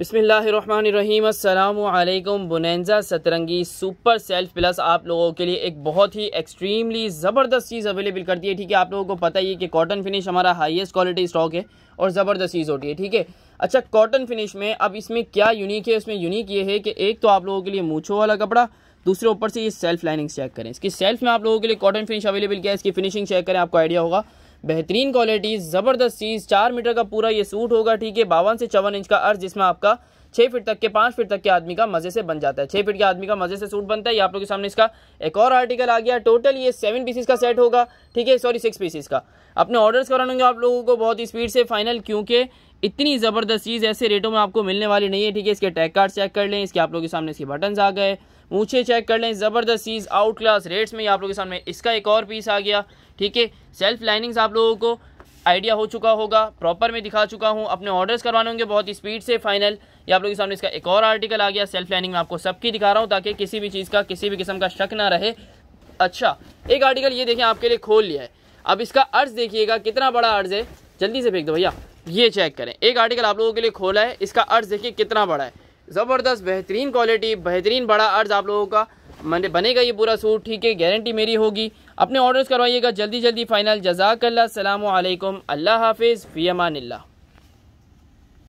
बसमीम अल्लाम बुनैजा सतरंगी सुपर सेल्फ प्लस आप लोगों के लिए एक बहुत ही एक्सट्रीमली ज़बरदस्त चीज़ अवेलेबल करती है ठीक है आप लोगों को पता ही है कि कॉटन फिनिश हमारा हाईएस्ट क्वालिटी स्टॉक है और ज़बरदस्त चीज़ होती है ठीक है अच्छा कॉटन फिनिश में अब इसमें क्या यूनिक है इसमें यूनिक ये है कि एक तो आप लोगों के लिए मूछों वाला कपड़ा दूसरे ऊपर से ये सेल्फ लाइनिंग चेक करें इसकी सेल्फ में आप लोगों के लिए कॉटन फिनिश अवेलेबल किया है इसकी फिनिशिंग चेक करें आपको आइडिया होगा बेहतरीन क्वालिटी ज़बरदस्त चीज़ चार मीटर का पूरा ये सूट होगा ठीक है बावन से चौवन इंच का अर्ज जिसमें आपका छः फीट तक के पाँच फीट तक के आदमी का मज़े से बन जाता है छः फीट के आदमी का मज़े से सूट बनता है ये आप लोगों के सामने इसका एक और आर्टिकल आ गया टोटल ये सेवन पीसीस का सेट होगा ठीक है सॉरी सिक्स पीसीस का अपने ऑर्डर्स कराने आप लोगों को बहुत ही स्पीड से फाइनल क्योंकि इतनी ज़बरदस्त चीज़ ऐसे रेटों में आपको मिलने वाली नहीं है ठीक है इसके टैग कार्ड चेक कर लें इसके आप लोगों के सामने इसके बटन्स आ गए ऊँचे चेक कर लें ज़बरदस्त चीज़ आउट क्लास रेट्स में आप लोगों के सामने इसका एक और पीस आ गया ठीक है सेल्फ लाइनिंग्स आप लोगों को आइडिया हो चुका होगा प्रॉपर में दिखा चुका हूँ अपने ऑर्डर्स करवाने होंगे बहुत ही स्पीड से फाइनल ये आप लोगों के सामने इसका एक और आर्टिकल आ गया सेल्फ लाइनिंग में आपको सबकी दिखा रहा हूँ ताकि किसी भी चीज़ का किसी भी किस्म का शक ना रहे अच्छा एक आर्टिकल ये देखें आपके लिए खोल लिया है अब इसका अर्ज देखिएगा कितना बड़ा अर्ज है जल्दी से फेंक दो भैया ये चेक करें एक आर्टिकल आप लोगों के लिए खोला है इसका अर्ज देखिए कितना बड़ा है ज़बरदस्त बेहतरीन क्वालिटी बेहतरीन बड़ा अर्ज आप लोगों का मैंने बनेगा ये पूरा सूट ठीक है गारंटी मेरी होगी अपने ऑर्डर्स करवाइएगा जल्दी जल्दी फाइनल जजाकल्ला सलामकुम अल्लाह हाफिज़ फ़ी अमान